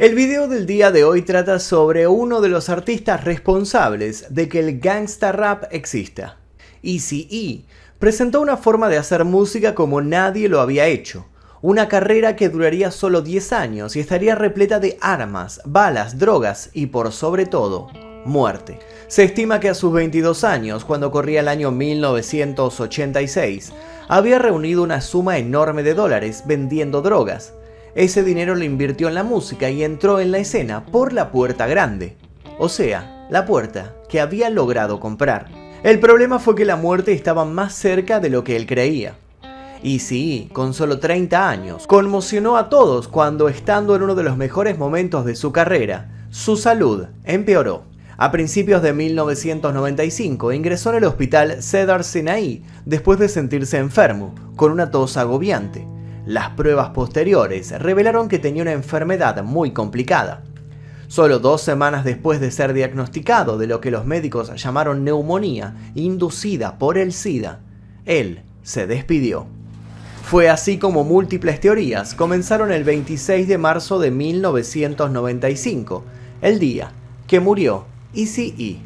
El video del día de hoy trata sobre uno de los artistas responsables de que el gangsta rap exista. ECE presentó una forma de hacer música como nadie lo había hecho. Una carrera que duraría solo 10 años y estaría repleta de armas, balas, drogas y por sobre todo, muerte. Se estima que a sus 22 años, cuando corría el año 1986, había reunido una suma enorme de dólares vendiendo drogas, ese dinero lo invirtió en la música y entró en la escena por la puerta grande, o sea, la puerta que había logrado comprar. El problema fue que la muerte estaba más cerca de lo que él creía. Y sí, con solo 30 años, conmocionó a todos cuando, estando en uno de los mejores momentos de su carrera, su salud empeoró. A principios de 1995 ingresó en el hospital Cedar Sinai después de sentirse enfermo, con una tos agobiante. Las pruebas posteriores revelaron que tenía una enfermedad muy complicada. Solo dos semanas después de ser diagnosticado de lo que los médicos llamaron neumonía inducida por el SIDA, él se despidió. Fue así como múltiples teorías comenzaron el 26 de marzo de 1995, el día que murió ECE.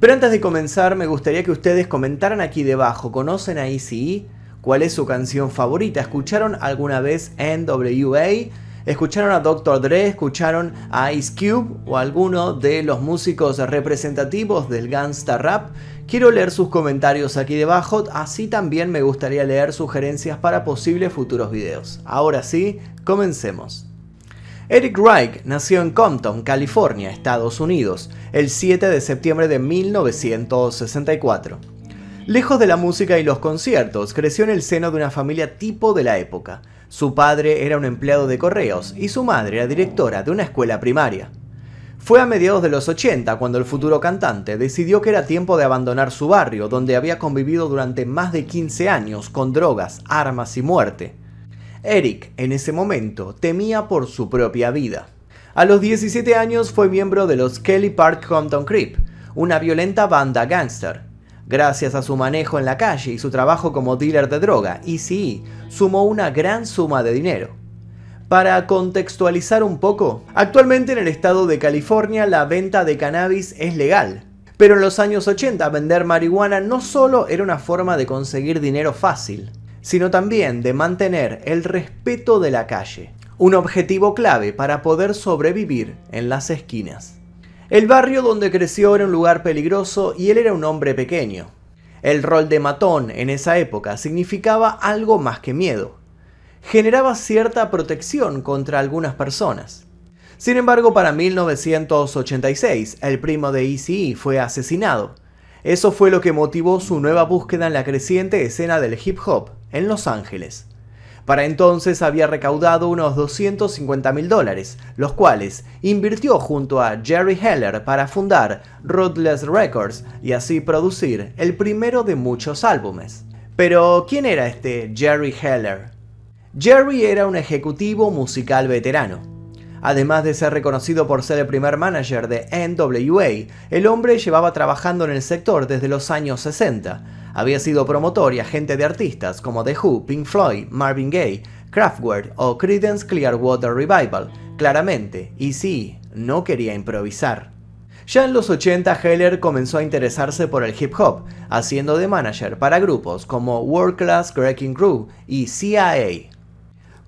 Pero antes de comenzar, me gustaría que ustedes comentaran aquí debajo, ¿conocen a ECE? cuál es su canción favorita. ¿Escucharon alguna vez NWA? ¿Escucharon a Dr. Dre? ¿Escucharon a Ice Cube o alguno de los músicos representativos del gangsta rap? Quiero leer sus comentarios aquí debajo, así también me gustaría leer sugerencias para posibles futuros videos. Ahora sí, comencemos. Eric Reich nació en Compton, California, Estados Unidos, el 7 de septiembre de 1964. Lejos de la música y los conciertos, creció en el seno de una familia tipo de la época. Su padre era un empleado de correos y su madre era directora de una escuela primaria. Fue a mediados de los 80 cuando el futuro cantante decidió que era tiempo de abandonar su barrio, donde había convivido durante más de 15 años con drogas, armas y muerte. Eric, en ese momento, temía por su propia vida. A los 17 años fue miembro de los Kelly Park Compton Creep, una violenta banda gangster gracias a su manejo en la calle y su trabajo como dealer de droga, y sí, sumó una gran suma de dinero. Para contextualizar un poco, actualmente en el estado de California la venta de cannabis es legal, pero en los años 80 vender marihuana no solo era una forma de conseguir dinero fácil, sino también de mantener el respeto de la calle, un objetivo clave para poder sobrevivir en las esquinas. El barrio donde creció era un lugar peligroso y él era un hombre pequeño. El rol de matón en esa época significaba algo más que miedo. Generaba cierta protección contra algunas personas. Sin embargo, para 1986, el primo de ECE e fue asesinado. Eso fue lo que motivó su nueva búsqueda en la creciente escena del hip hop en Los Ángeles. Para entonces había recaudado unos 250 mil dólares, los cuales invirtió junto a Jerry Heller para fundar Ruthless Records y así producir el primero de muchos álbumes. Pero, ¿quién era este Jerry Heller? Jerry era un ejecutivo musical veterano. Además de ser reconocido por ser el primer manager de NWA, el hombre llevaba trabajando en el sector desde los años 60, había sido promotor y agente de artistas como The Who, Pink Floyd, Marvin Gaye, Kraftwerk o Creedence Clearwater Revival. Claramente, y sí, no quería improvisar. Ya en los 80 Heller comenzó a interesarse por el hip hop, haciendo de manager para grupos como World Class Wrecking Crew y CIA.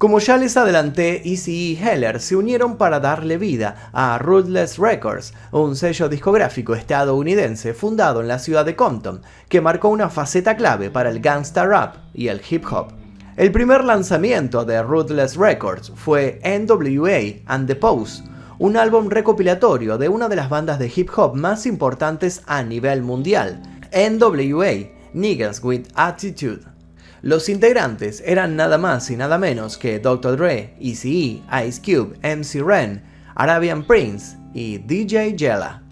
Como ya les adelanté, Easy y Heller se unieron para darle vida a Ruthless Records, un sello discográfico estadounidense fundado en la ciudad de Compton, que marcó una faceta clave para el gangsta rap y el hip hop. El primer lanzamiento de Ruthless Records fue NWA and the Pose, un álbum recopilatorio de una de las bandas de hip hop más importantes a nivel mundial, NWA, Niggas with Attitude. Los integrantes eran nada más y nada menos que Dr. Dre, eazy Ice Cube, MC Ren, Arabian Prince y DJ Jella.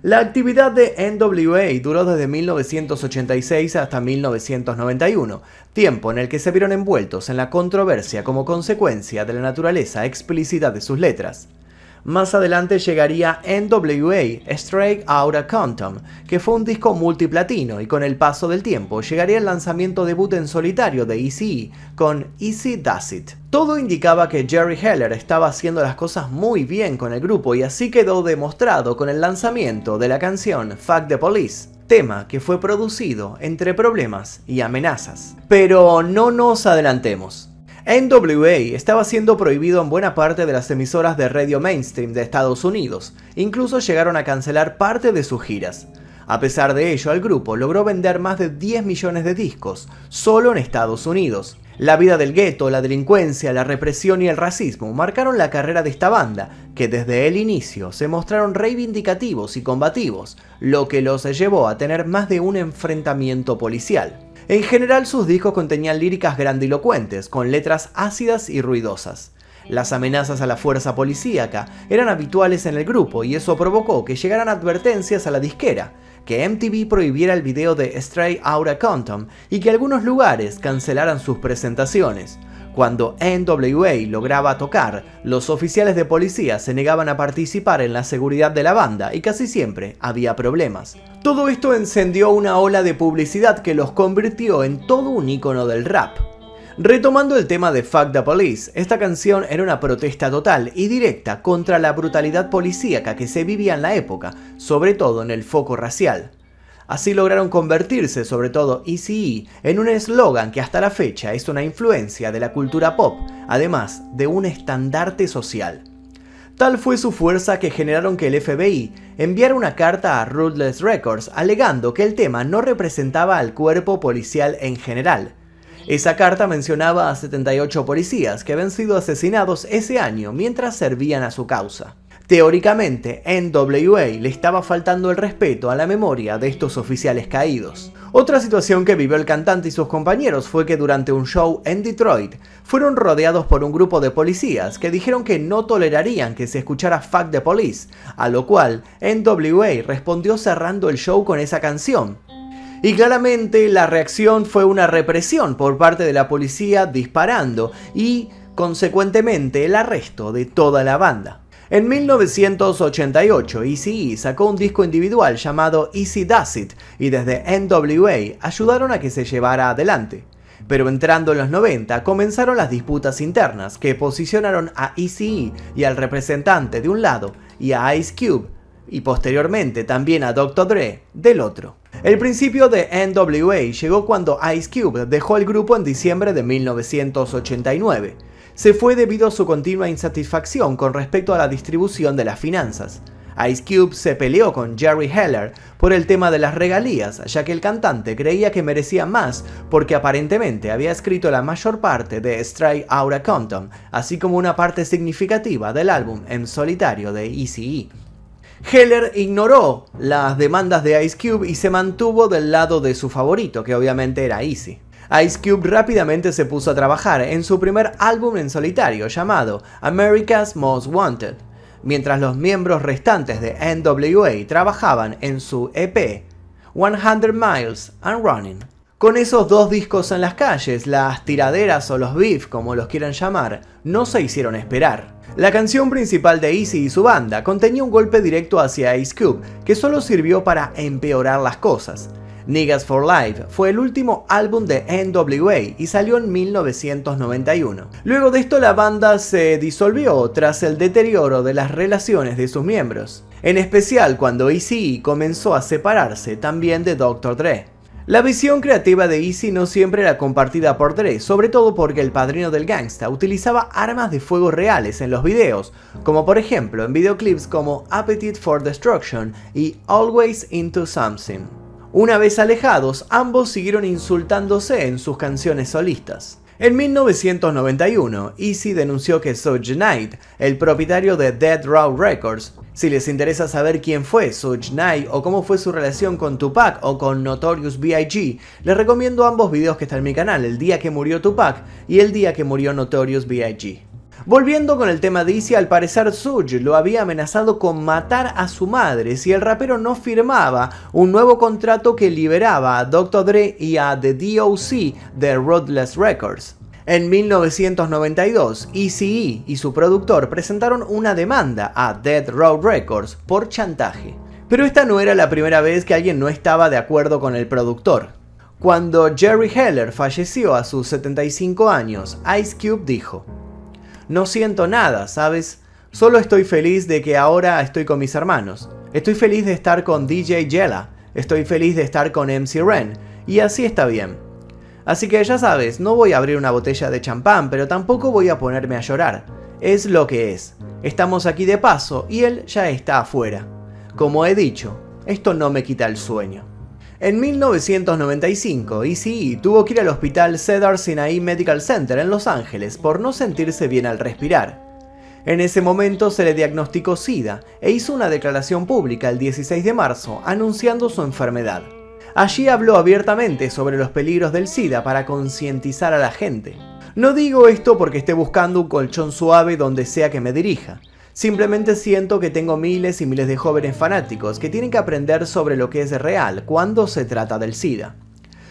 La actividad de NWA duró desde 1986 hasta 1991, tiempo en el que se vieron envueltos en la controversia como consecuencia de la naturaleza explícita de sus letras. Más adelante llegaría NWA, Straight Outta Quantum, que fue un disco multiplatino y con el paso del tiempo llegaría el lanzamiento debut en solitario de Easy e con Easy Does It. Todo indicaba que Jerry Heller estaba haciendo las cosas muy bien con el grupo y así quedó demostrado con el lanzamiento de la canción Fuck the Police, tema que fue producido entre problemas y amenazas. Pero no nos adelantemos. NWA estaba siendo prohibido en buena parte de las emisoras de radio mainstream de Estados Unidos, incluso llegaron a cancelar parte de sus giras. A pesar de ello, el grupo logró vender más de 10 millones de discos, solo en Estados Unidos. La vida del gueto, la delincuencia, la represión y el racismo marcaron la carrera de esta banda, que desde el inicio se mostraron reivindicativos y combativos, lo que los llevó a tener más de un enfrentamiento policial. En general sus discos contenían líricas grandilocuentes, con letras ácidas y ruidosas. Las amenazas a la fuerza policíaca eran habituales en el grupo y eso provocó que llegaran advertencias a la disquera, que MTV prohibiera el video de Stray Aura Quantum y que algunos lugares cancelaran sus presentaciones. Cuando NWA lograba tocar, los oficiales de policía se negaban a participar en la seguridad de la banda y casi siempre había problemas. Todo esto encendió una ola de publicidad que los convirtió en todo un ícono del rap. Retomando el tema de Fuck the Police, esta canción era una protesta total y directa contra la brutalidad policíaca que se vivía en la época, sobre todo en el foco racial. Así lograron convertirse, sobre todo ECE, en un eslogan que hasta la fecha es una influencia de la cultura pop, además de un estandarte social. Tal fue su fuerza que generaron que el FBI enviara una carta a Ruthless Records alegando que el tema no representaba al cuerpo policial en general. Esa carta mencionaba a 78 policías que habían sido asesinados ese año mientras servían a su causa. Teóricamente, NWA le estaba faltando el respeto a la memoria de estos oficiales caídos. Otra situación que vivió el cantante y sus compañeros fue que durante un show en Detroit fueron rodeados por un grupo de policías que dijeron que no tolerarían que se escuchara Fuck the Police, a lo cual NWA respondió cerrando el show con esa canción. Y claramente la reacción fue una represión por parte de la policía disparando y, consecuentemente, el arresto de toda la banda. En 1988, ECE sacó un disco individual llamado Easy Does It y desde NWA ayudaron a que se llevara adelante. Pero entrando en los 90 comenzaron las disputas internas que posicionaron a ECE y al representante de un lado y a Ice Cube y posteriormente también a Dr. Dre del otro. El principio de NWA llegó cuando Ice Cube dejó el grupo en diciembre de 1989 se fue debido a su continua insatisfacción con respecto a la distribución de las finanzas. Ice Cube se peleó con Jerry Heller por el tema de las regalías, ya que el cantante creía que merecía más porque aparentemente había escrito la mayor parte de Strike Aura Compton, así como una parte significativa del álbum en solitario de ECE. E. Heller ignoró las demandas de Ice Cube y se mantuvo del lado de su favorito, que obviamente era Easy. Ice Cube rápidamente se puso a trabajar en su primer álbum en solitario llamado America's Most Wanted, mientras los miembros restantes de NWA trabajaban en su EP 100 Miles and Running. Con esos dos discos en las calles, las tiraderas o los beef, como los quieran llamar, no se hicieron esperar. La canción principal de Easy y su banda contenía un golpe directo hacia Ice Cube, que solo sirvió para empeorar las cosas. Niggas for Life fue el último álbum de NWA y salió en 1991. Luego de esto la banda se disolvió tras el deterioro de las relaciones de sus miembros, en especial cuando ECE comenzó a separarse también de Dr. Dre. La visión creativa de Easy no siempre era compartida por Dre, sobre todo porque el padrino del gangsta utilizaba armas de fuego reales en los videos, como por ejemplo en videoclips como Appetite for Destruction y Always Into Something. Una vez alejados, ambos siguieron insultándose en sus canciones solistas. En 1991, Easy denunció que Suge Knight, el propietario de Dead Row Records, si les interesa saber quién fue Suge Knight o cómo fue su relación con Tupac o con Notorious B.I.G., les recomiendo ambos videos que están en mi canal, el día que murió Tupac y el día que murió Notorious B.I.G. Volviendo con el tema de al parecer Suge lo había amenazado con matar a su madre si el rapero no firmaba un nuevo contrato que liberaba a Dr. Dre y a The DOC de Roadless Records. En 1992, ECE y su productor presentaron una demanda a Dead Road Records por chantaje. Pero esta no era la primera vez que alguien no estaba de acuerdo con el productor. Cuando Jerry Heller falleció a sus 75 años, Ice Cube dijo, no siento nada, ¿sabes? Solo estoy feliz de que ahora estoy con mis hermanos. Estoy feliz de estar con DJ Jella. Estoy feliz de estar con MC Ren. Y así está bien. Así que ya sabes, no voy a abrir una botella de champán, pero tampoco voy a ponerme a llorar. Es lo que es. Estamos aquí de paso y él ya está afuera. Como he dicho, esto no me quita el sueño. En 1995, ECE tuvo que ir al hospital Cedar Sinai Medical Center en Los Ángeles por no sentirse bien al respirar. En ese momento se le diagnosticó SIDA e hizo una declaración pública el 16 de marzo anunciando su enfermedad. Allí habló abiertamente sobre los peligros del SIDA para concientizar a la gente. No digo esto porque esté buscando un colchón suave donde sea que me dirija, Simplemente siento que tengo miles y miles de jóvenes fanáticos que tienen que aprender sobre lo que es real cuando se trata del SIDA.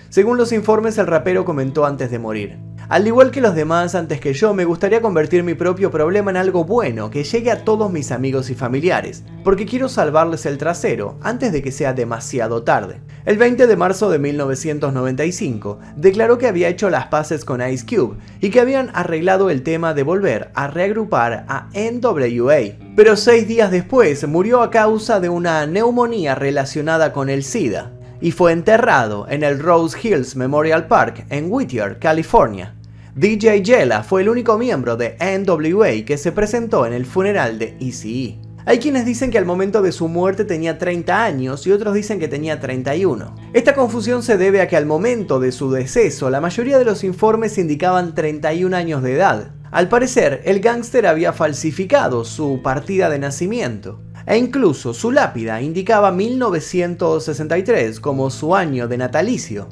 Según los informes, el rapero comentó antes de morir, al igual que los demás antes que yo, me gustaría convertir mi propio problema en algo bueno, que llegue a todos mis amigos y familiares, porque quiero salvarles el trasero antes de que sea demasiado tarde. El 20 de marzo de 1995, declaró que había hecho las paces con Ice Cube y que habían arreglado el tema de volver a reagrupar a NWA. Pero seis días después murió a causa de una neumonía relacionada con el SIDA y fue enterrado en el Rose Hills Memorial Park en Whittier, California. DJ Jella fue el único miembro de NWA que se presentó en el funeral de ECE. E. Hay quienes dicen que al momento de su muerte tenía 30 años y otros dicen que tenía 31. Esta confusión se debe a que al momento de su deceso la mayoría de los informes indicaban 31 años de edad. Al parecer, el gángster había falsificado su partida de nacimiento e incluso su lápida indicaba 1963 como su año de natalicio.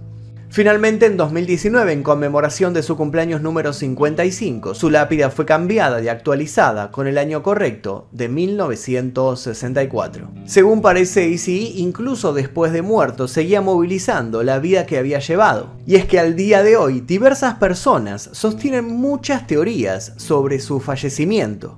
Finalmente, en 2019, en conmemoración de su cumpleaños número 55, su lápida fue cambiada y actualizada con el año correcto de 1964. Según parece, ICI, incluso después de muerto, seguía movilizando la vida que había llevado. Y es que al día de hoy, diversas personas sostienen muchas teorías sobre su fallecimiento.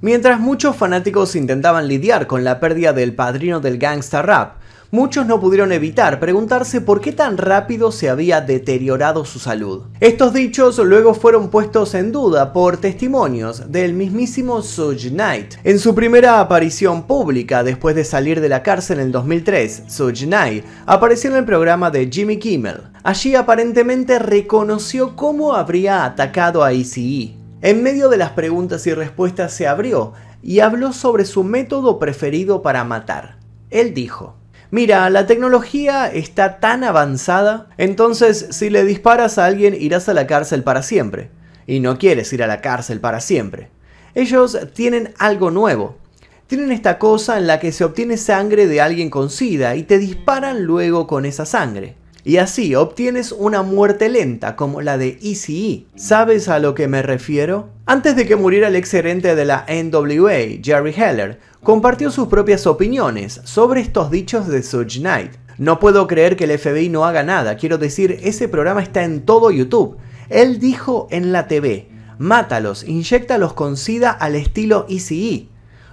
Mientras muchos fanáticos intentaban lidiar con la pérdida del padrino del gangsta rap, muchos no pudieron evitar preguntarse por qué tan rápido se había deteriorado su salud. Estos dichos luego fueron puestos en duda por testimonios del mismísimo Suge Knight. En su primera aparición pública después de salir de la cárcel en 2003, Suge Knight apareció en el programa de Jimmy Kimmel. Allí aparentemente reconoció cómo habría atacado a ICE. En medio de las preguntas y respuestas se abrió y habló sobre su método preferido para matar. Él dijo, mira, la tecnología está tan avanzada, entonces si le disparas a alguien irás a la cárcel para siempre. Y no quieres ir a la cárcel para siempre. Ellos tienen algo nuevo. Tienen esta cosa en la que se obtiene sangre de alguien con SIDA y te disparan luego con esa sangre. Y así obtienes una muerte lenta como la de ECE. E. ¿Sabes a lo que me refiero? Antes de que muriera el ex gerente de la NWA, Jerry Heller, compartió sus propias opiniones sobre estos dichos de Suge Knight. No puedo creer que el FBI no haga nada, quiero decir, ese programa está en todo YouTube. Él dijo en la TV, mátalos, inyectalos con sida al estilo ECE. E.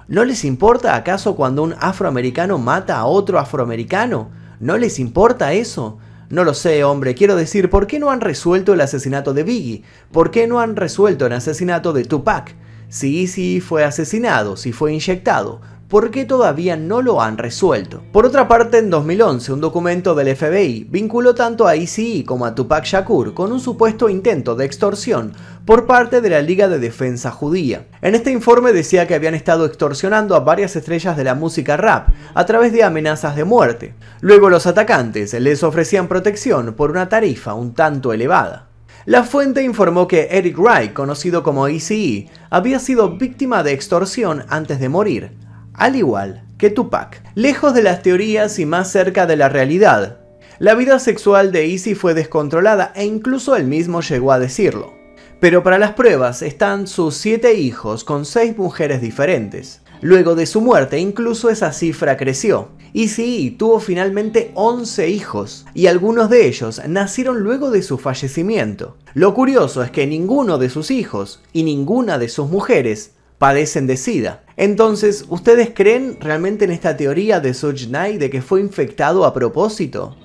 ¿No les importa acaso cuando un afroamericano mata a otro afroamericano? ¿No les importa eso? No lo sé, hombre, quiero decir, ¿por qué no han resuelto el asesinato de Biggie? ¿Por qué no han resuelto el asesinato de Tupac? Si sí, fue asesinado, si fue inyectado, por qué todavía no lo han resuelto. Por otra parte, en 2011, un documento del FBI vinculó tanto a ICE como a Tupac Shakur con un supuesto intento de extorsión por parte de la Liga de Defensa Judía. En este informe decía que habían estado extorsionando a varias estrellas de la música rap a través de amenazas de muerte. Luego los atacantes les ofrecían protección por una tarifa un tanto elevada. La fuente informó que Eric Wright, conocido como ICE, había sido víctima de extorsión antes de morir, al igual que Tupac. Lejos de las teorías y más cerca de la realidad, la vida sexual de Izzy fue descontrolada e incluso él mismo llegó a decirlo. Pero para las pruebas están sus siete hijos con seis mujeres diferentes. Luego de su muerte incluso esa cifra creció. Izzy tuvo finalmente 11 hijos y algunos de ellos nacieron luego de su fallecimiento. Lo curioso es que ninguno de sus hijos y ninguna de sus mujeres padecen de SIDA. Entonces, ¿ustedes creen realmente en esta teoría de Knight de que fue infectado a propósito?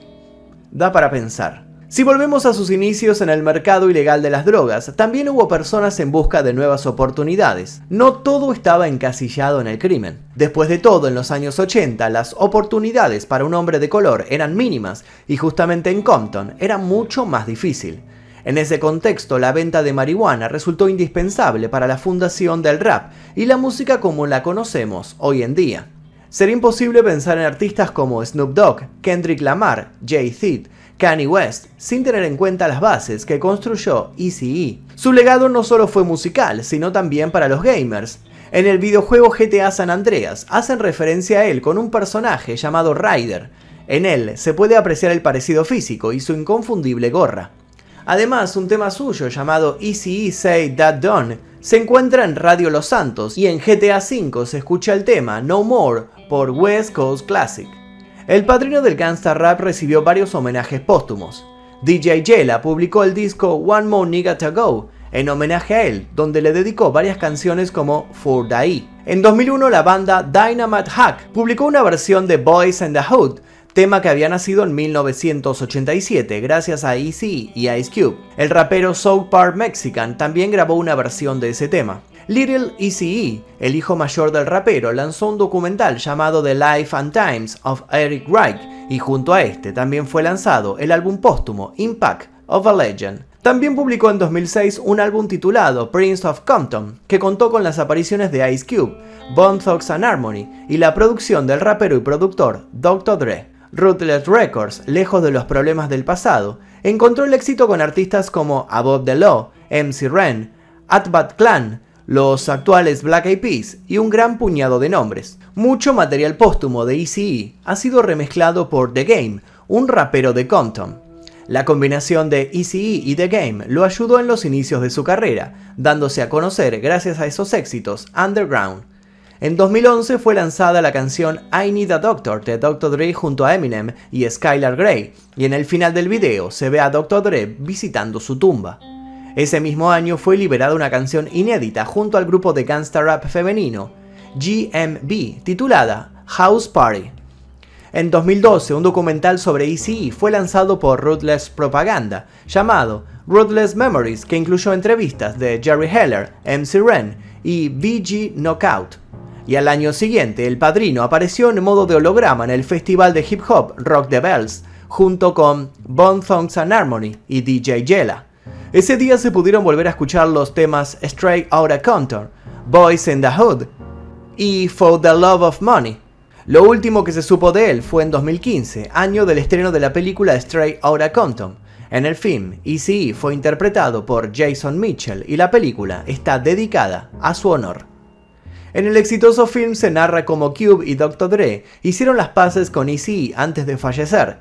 Da para pensar. Si volvemos a sus inicios en el mercado ilegal de las drogas, también hubo personas en busca de nuevas oportunidades. No todo estaba encasillado en el crimen. Después de todo, en los años 80, las oportunidades para un hombre de color eran mínimas y justamente en Compton era mucho más difícil. En ese contexto, la venta de marihuana resultó indispensable para la fundación del rap y la música como la conocemos hoy en día. Sería imposible pensar en artistas como Snoop Dogg, Kendrick Lamar, Jay-Z, Kanye West, sin tener en cuenta las bases que construyó eazy e. Su legado no solo fue musical, sino también para los gamers. En el videojuego GTA San Andreas hacen referencia a él con un personaje llamado Ryder. En él se puede apreciar el parecido físico y su inconfundible gorra. Además, un tema suyo llamado Easy e Say That Done se encuentra en Radio Los Santos y en GTA V se escucha el tema No More por West Coast Classic. El padrino del gangster rap recibió varios homenajes póstumos. DJ Jela publicó el disco One More Nigga To Go en homenaje a él, donde le dedicó varias canciones como For E. En 2001 la banda Dynamite Hack publicó una versión de Boys and the Hood tema que había nacido en 1987 gracias a ECE y Ice Cube. El rapero South Park Mexican también grabó una versión de ese tema. Little ECE, el hijo mayor del rapero, lanzó un documental llamado The Life and Times of Eric Reich y junto a este también fue lanzado el álbum póstumo Impact of a Legend. También publicó en 2006 un álbum titulado Prince of Compton, que contó con las apariciones de Ice Cube, Bone Thugs and Harmony y la producción del rapero y productor Dr. Dre. Ruthless Records, lejos de los problemas del pasado, encontró el éxito con artistas como Above the Law, MC Ren, Atbat Clan, los actuales Black Eyed Peas y un gran puñado de nombres. Mucho material póstumo de ECE e ha sido remezclado por The Game, un rapero de Compton. La combinación de ECE e y The Game lo ayudó en los inicios de su carrera, dándose a conocer gracias a esos éxitos underground. En 2011 fue lanzada la canción I Need a Doctor de Dr. Dre junto a Eminem y Skylar Grey, y en el final del video se ve a Dr. Dre visitando su tumba. Ese mismo año fue liberada una canción inédita junto al grupo de gangsta rap femenino GMB, titulada House Party. En 2012, un documental sobre ECE e fue lanzado por Ruthless Propaganda, llamado Ruthless Memories, que incluyó entrevistas de Jerry Heller, MC Ren y BG Knockout y al año siguiente El Padrino apareció en modo de holograma en el festival de hip hop Rock the Bells, junto con Bone Thongs and Harmony y DJ Jella. Ese día se pudieron volver a escuchar los temas Straight Outta Compton, Boys in the Hood y For the Love of Money. Lo último que se supo de él fue en 2015, año del estreno de la película Straight Outta Compton. En el film, ECE e fue interpretado por Jason Mitchell y la película está dedicada a su honor. En el exitoso film se narra cómo Cube y Dr. Dre hicieron las paces con ECE antes de fallecer.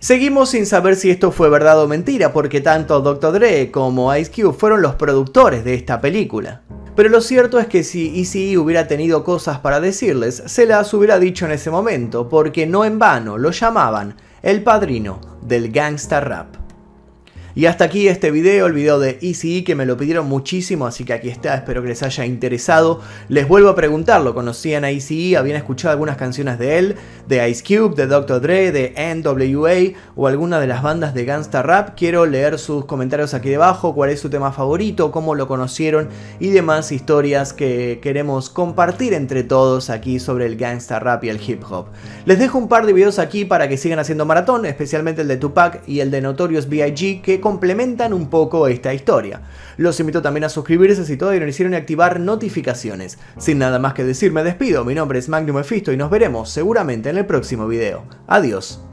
Seguimos sin saber si esto fue verdad o mentira porque tanto Dr. Dre como Ice Cube fueron los productores de esta película. Pero lo cierto es que si ECE hubiera tenido cosas para decirles, se las hubiera dicho en ese momento, porque no en vano lo llamaban el padrino del gangsta rap. Y hasta aquí este video, el video de ECE que me lo pidieron muchísimo, así que aquí está, espero que les haya interesado. Les vuelvo a preguntar, ¿lo conocían a ECE? ¿Habían escuchado algunas canciones de él? De Ice Cube, de Dr. Dre, de NWA o alguna de las bandas de Gangsta Rap? Quiero leer sus comentarios aquí debajo, cuál es su tema favorito, cómo lo conocieron y demás historias que queremos compartir entre todos aquí sobre el Gangsta Rap y el Hip Hop. Les dejo un par de videos aquí para que sigan haciendo maratón, especialmente el de Tupac y el de Notorious B.I.G. que complementan un poco esta historia. Los invito también a suscribirse si todavía no lo hicieron y activar notificaciones. Sin nada más que decir me despido, mi nombre es Magnum Efisto y nos veremos seguramente en el próximo video. Adiós.